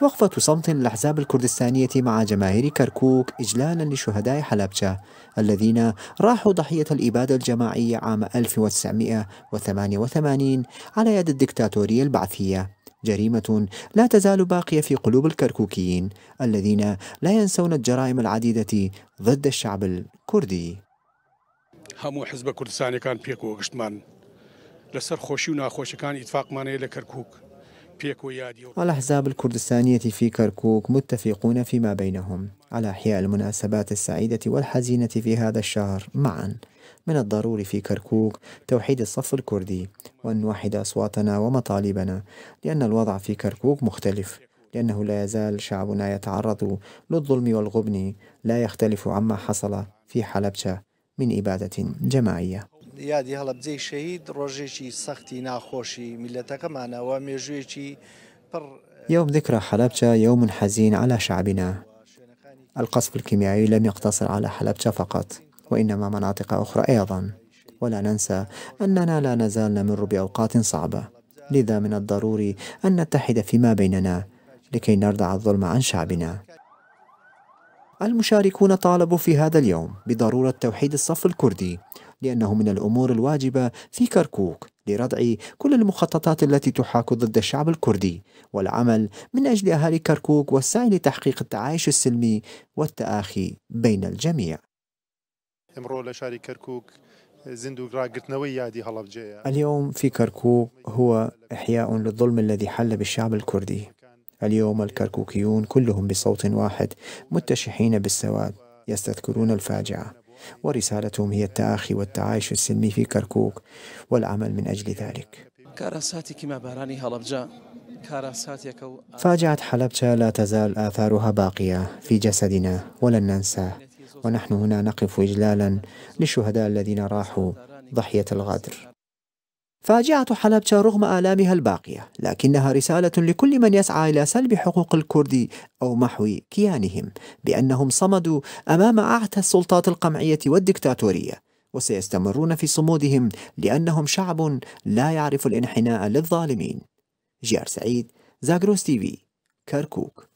وقفة صمت الأحزاب الكردستانية مع جماهير كركوك إجلالا لشهداء حلبجة الذين راحوا ضحية الإبادة الجماعية عام 1988 على يد الدكتاتورية البعثية جريمة لا تزال باقية في قلوب الكركوكيين الذين لا ينسون الجرائم العديدة ضد الشعب الكردي همو حزب كردستاني كان بيكو لسر خوشي وناخوشي كان اتفاق ماني لكركوك والأحزاب الكردستانية في كركوك متفقون فيما بينهم على إحياء المناسبات السعيدة والحزينة في هذا الشهر معا من الضروري في كركوك توحيد الصف الكردي وأن نوحد أصواتنا ومطالبنا لأن الوضع في كركوك مختلف لأنه لا يزال شعبنا يتعرض للظلم والغبن لا يختلف عما حصل في حلبشة من إبادة جماعية یادی سختی ناخوشی ملت کمان و میجوی مێژوێکی پر يوم اه، ذكرى حلبجة يوم حزين على شعبنا القصف الكيميائي لم يقتصر على حلبجة فقط وإنما مناطق أخرى أيضا ولا ننسى أننا لا نزال نمر بأوقات صعبة لذا من الضروري أن نتحد فيما بيننا لكي نردع الظلم عن شعبنا المشاركون طالبوا في هذا اليوم بضرورة توحيد الصف الكردي لأنه من الأمور الواجبة في كركوك لردع كل المخططات التي تحاك ضد الشعب الكردي والعمل من أجل أهالي كركوك والسعي لتحقيق التعايش السلمي والتآخي بين الجميع اليوم في كركوك هو إحياء للظلم الذي حل بالشعب الكردي اليوم الكركوكيون كلهم بصوت واحد متشحين بالسواد يستذكرون الفاجعة ورسالتهم هي التآخي والتعايش السلمي في كركوك والعمل من أجل ذلك فاجعة حلبجة لا تزال آثارها باقية في جسدنا ولن ننساه ونحن هنا نقف إجلالا للشهداء الذين راحوا ضحية الغدر فاجعة حلبشة رغم آلامها الباقية لكنها رسالة لكل من يسعى إلى سلب حقوق الكرد أو محو كيانهم بأنهم صمدوا أمام أعتى السلطات القمعية والدكتاتورية وسيستمرون في صمودهم لأنهم شعب لا يعرف الانحناء للظالمين جيار سعيد زاغروس تي في كركوك